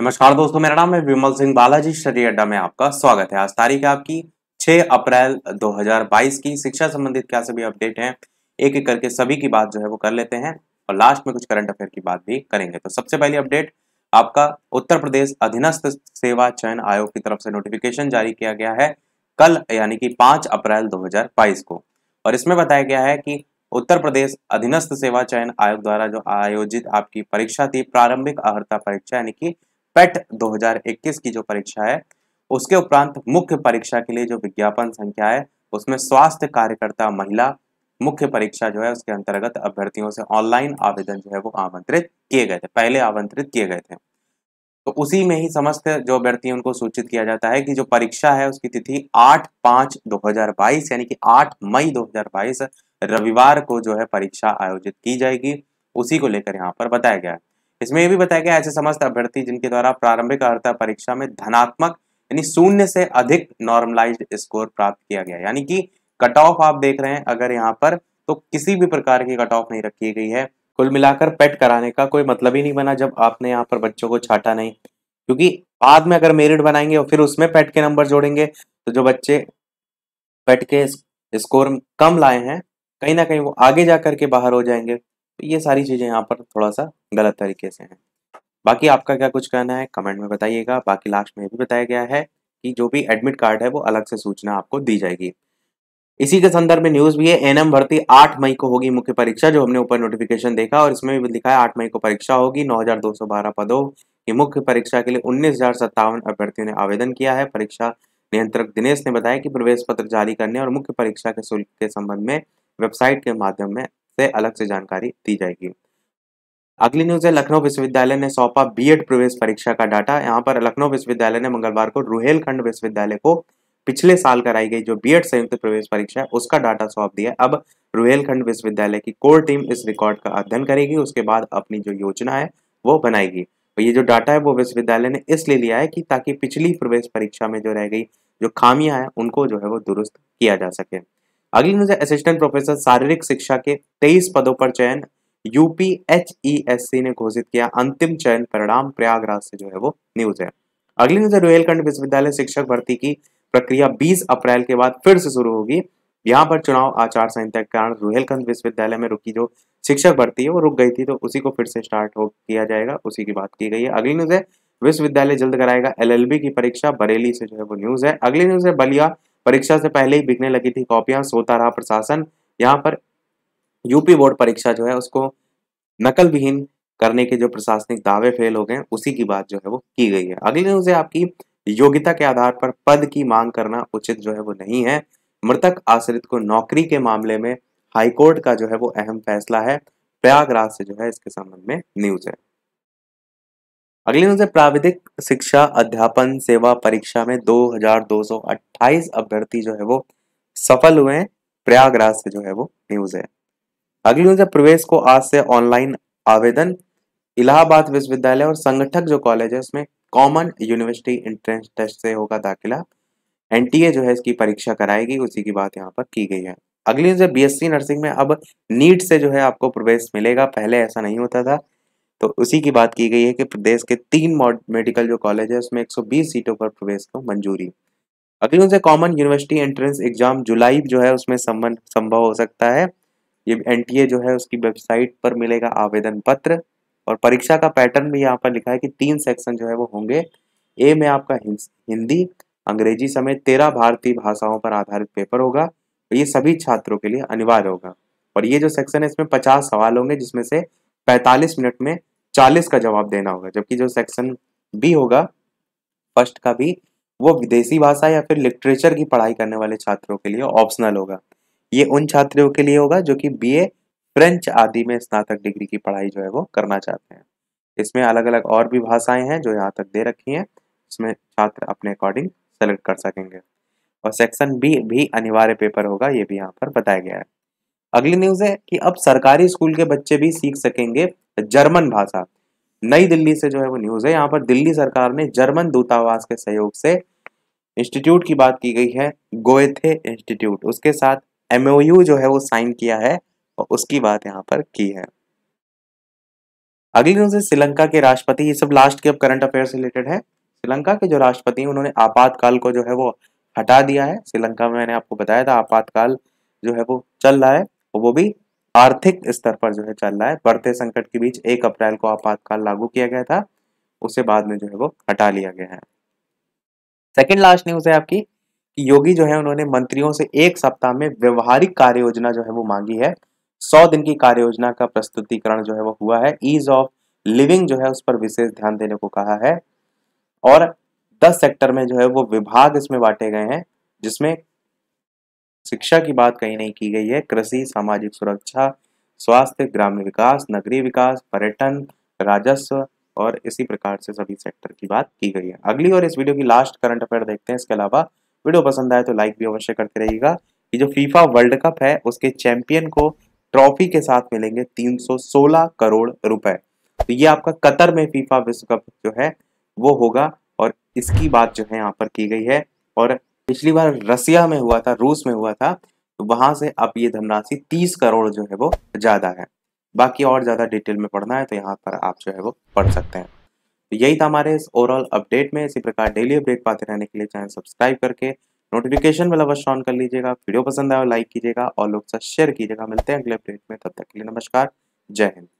नमस्कार दोस्तों मेरा नाम है विमल सिंह बालाजी स्टडी अड्डा में आपका स्वागत है आज तारीख है आपकी 6 अप्रैल 2022 की शिक्षा संबंधित क्या सभी अपडेट हैं एक एक करके सभी की बात जो है वो कर लेते हैं और लास्ट में कुछ करंट अफेयर की बात भी करेंगे तो सबसे पहली अपडेट आपका उत्तर प्रदेश अधीनस्थ सेवा चयन आयोग की तरफ से नोटिफिकेशन जारी किया गया है कल यानी कि पांच अप्रैल दो को और इसमें बताया गया है कि उत्तर प्रदेश अधीनस्थ सेवा चयन आयोग द्वारा जो आयोजित आपकी परीक्षा थी प्रारंभिक अहर्ता परीक्षा यानी कि पेट 2021 e की जो परीक्षा है उसके उपरांत मुख्य परीक्षा के लिए जो विज्ञापन संख्या है उसमें स्वास्थ्य कार्यकर्ता महिला मुख्य परीक्षा जो है उसके अंतर्गत अभ्यर्थियों से ऑनलाइन आवेदन जो है वो आमंत्रित किए गए थे पहले आमंत्रित किए गए थे तो उसी में ही समस्त जो अभ्यर्थी उनको सूचित किया जाता है कि जो परीक्षा है उसकी तिथि आठ हजार 2022 यानी कि आठ मई 2022 रविवार को जो है परीक्षा आयोजित की जाएगी उसी को लेकर यहाँ पर बताया गया है इसमें यह भी बताया गया ऐसे समस्त अभ्यर्थी जिनके द्वारा प्रारंभिक अर्थ परीक्षा में धनात्मक यानी शून्य से अधिक नॉर्मलाइज स्कोर प्राप्त किया गया यानी कि कट ऑफ आप देख रहे हैं अगर यहाँ पर तो किसी भी प्रकार की कट ऑफ नहीं रखी गई है कुल मिलाकर पेट कराने का कोई मतलब ही नहीं बना जब आपने यहाँ पर बच्चों को छाटा नहीं क्योंकि बाद में अगर मेरिट बनाएंगे और फिर उसमें पेट के नंबर जोड़ेंगे तो जो बच्चे पेट के स्कोर कम लाए हैं कहीं ना कहीं वो आगे जा करके बाहर हो जाएंगे ये सारी चीज़ें यहाँ पर थोड़ा सा गलत तरीके से हैं बाकी आपका क्या कुछ कहना है कमेंट में बताइएगा बाकी लास्ट में भी बताया गया है कि जो भी एडमिट कार्ड है वो अलग से सूचना आपको दी जाएगी इसी के संदर्भ में न्यूज भी है एनएम भर्ती 8 मई को होगी मुख्य परीक्षा जो हमने ऊपर नोटिफिकेशन देखा और इसमें भी लिखा है 8 मई को परीक्षा होगी 9212 पदों की मुख्य परीक्षा के लिए उन्नीस अभ्यर्थियों ने आवेदन किया है परीक्षा नियंत्रक दिनेश ने बताया कि प्रवेश पत्र जारी करने और मुख्य परीक्षा के शुल्क के संबंध में वेबसाइट के माध्यम में से अलग से जानकारी दी जाएगी अगली न्यूज है लखनऊ विश्वविद्यालय ने सौंपा बीएड प्रवेश परीक्षा का डाटा यहाँ पर लखनऊ विश्वविद्यालय ने मंगलवार को रुहेलखंड विश्वविद्यालय को पिछले साल कराई गई जो बीएड संयुक्त प्रवेश परीक्षा है उसका डाटा सौंप दिया अब रुहेलखंड विश्वविद्यालय की कोर टीम इस रिकॉर्ड का अध्ययन करेगी उसके बाद अपनी जो योजना है वो बनाएगी और ये जो डाटा है वो विश्वविद्यालय ने इसलिए लिया है कि ताकि पिछली प्रवेश परीक्षा में जो रह गई जो खामियां हैं उनको जो है वो दुरुस्त किया जा सके अगली न्यूज है असिस्टेंट प्रोफेसर शारीरिक शिक्षा के तेईस पदों पर चयन यूपीएचईएससी e ने घोषित किया अंतिम चयन परिणाम प्रयागराज से जो है वो न्यूज है अगली न्यूज है विश्वविद्यालय शिक्षक भर्ती की प्रक्रिया 20 अप्रैल के बाद फिर से शुरू होगी यहाँ पर चुनाव आचार संहिता के कारण रोहेलखंड विश्वविद्यालय में रुकी जो शिक्षक भर्ती है वो रुक गई थी तो उसी को फिर से स्टार्ट हो किया जाएगा उसी की बात की गई है अगली न्यूज है विश्वविद्यालय जल्द कराएगा एलएलबी की परीक्षा बरेली से जो है वो न्यूज है अगली न्यूज है बलिया परीक्षा से पहले ही बिकने लगी थी कॉपियां सोता रहा प्रशासन यहाँ पर यूपी बोर्ड परीक्षा जो है उसको नकल विहीन करने के जो प्रशासनिक दावे फेल हो गए उसी की बात जो है वो की गई है अगली न्यूज है आपकी योग्यता के आधार पर पद की मांग करना उचित जो है वो नहीं है मृतक आश्रित को नौकरी के मामले में हाईकोर्ट का जो है वो अहम फैसला है प्रयागराज से जो है इसके संबंध में न्यूज है अगली नजर प्राविधिक शिक्षा अध्यापन सेवा परीक्षा में 2228 अभ्यर्थी जो है वो सफल हुए हैं प्रयागराज से जो है वो न्यूज है अगली नजर प्रवेश को आज से ऑनलाइन आवेदन इलाहाबाद विश्वविद्यालय और संगठक जो कॉलेज है उसमें कॉमन यूनिवर्सिटी एंट्रेंस टेस्ट से होगा दाखिला एनटीए जो है इसकी परीक्षा कराएगी उसी की बात यहाँ पर की गई है अगली नजर है बीएससी नर्सिंग में अब नीट से जो है आपको प्रवेश मिलेगा पहले ऐसा नहीं होता था तो उसी की बात की गई है कि प्रदेश के तीन मेडिकल जो कॉलेज है उसमें 120 सीटों पर प्रवेश को मंजूरी अगली उनसे कॉमन यूनिवर्सिटी एंट्रेंस एग्जाम जुलाई जो है उसमें संभव हो सकता है ये एन जो है उसकी वेबसाइट पर मिलेगा आवेदन पत्र और परीक्षा का पैटर्न भी यहाँ पर लिखा है कि तीन सेक्शन जो है वो होंगे ए में आपका हिंदी अंग्रेजी समेत तेरह भारतीय भाषाओं पर आधारित पेपर होगा तो ये सभी छात्रों के लिए अनिवार्य होगा और ये जो सेक्शन है इसमें पचास सवाल होंगे जिसमें से 45 मिनट में 40 का जवाब देना होगा जबकि जो सेक्शन बी होगा फर्स्ट का भी वो विदेशी भाषा या फिर लिटरेचर की पढ़ाई करने वाले छात्रों के लिए ऑप्शनल होगा ये उन छात्रों के लिए होगा जो कि बीए फ्रेंच आदि में स्नातक डिग्री की पढ़ाई जो है वो करना चाहते हैं इसमें अलग अलग और भी भाषाएं हैं जो यहाँ तक दे रखी हैं इसमें छात्र अपने अकॉर्डिंग सेलेक्ट कर सकेंगे और सेक्शन बी भी अनिवार्य पेपर होगा ये भी यहाँ पर बताया गया है अगली न्यूज है कि अब सरकारी स्कूल के बच्चे भी सीख सकेंगे जर्मन भाषा नई दिल्ली से जो है वो न्यूज है यहाँ पर दिल्ली सरकार ने जर्मन दूतावास के सहयोग से इंस्टीट्यूट की बात की गई है गोएथे इंस्टीट्यूट उसके साथ एमओयू जो है वो साइन किया है और उसकी बात यहाँ पर की है अगली न्यूज है श्रीलंका के राष्ट्रपति ये सब लास्ट के अब करंट अफेयर से रिलेटेड है श्रीलंका के जो राष्ट्रपति हैं उन्होंने आपातकाल को जो है वो हटा दिया है श्रीलंका में मैंने आपको बताया था आपातकाल जो है वो चल रहा है और तो वो भी आर्थिक स्तर पर जो है चल रहा है बढ़ते संकट के बीच एक अप्रैल को आपातकाल लागू किया गया था उसे बाद में जो है वो हटा लिया गया है सेकेंड लास्ट न्यूज है आपकी कि योगी जो है उन्होंने मंत्रियों से एक सप्ताह में व्यवहारिक कार्य योजना जो है वो मांगी है सौ दिन की कार्य योजना का प्रस्तुतिकरण जो है वो हुआ है ईज ऑफ लिविंग जो है उस पर विशेष ध्यान देने को कहा है और दस सेक्टर में जो है वो विभाग इसमें बांटे गए हैं जिसमें शिक्षा की बात कहीं नहीं की गई है कृषि सामाजिक सुरक्षा स्वास्थ्य ग्रामीण विकास नगरीय विकास पर्यटन राजस्व और इसी प्रकार से सभी सेक्टर की बात की गई है अगली और इस वीडियो की लास्ट करंट अफेयर देखते हैं इसके अलावा वीडियो पसंद आए तो लाइक भी अवश्य करते रहिएगा कि जो फीफा वर्ल्ड कप है उसके चैंपियन को ट्रॉफी के साथ मिलेंगे 316 करोड़ रुपए तो ये आपका कतर में फीफा विश्व कप जो है वो होगा और इसकी बात जो है यहाँ पर की गई है और पिछली बार रसिया में हुआ था रूस में हुआ था तो वहां से अब ये धनराशि तीस करोड़ जो है वो ज्यादा है बाकी और ज्यादा डिटेल में पढ़ना है तो यहाँ पर आप जो है वो पढ़ सकते हैं तो यही था हमारे इस ओवरऑल अपडेट में इसी प्रकार डेली अपडेट पाते रहने के लिए चैनल सब्सक्राइब करके नोटिफिकेशन वाला बस ऑन कर लीजिएगा वीडियो पसंद आए लाइक कीजिएगा और लोग साथ शेयर कीजिएगा मिलते हैं अगले अपडेट में तब तक के लिए नमस्कार जय हिंद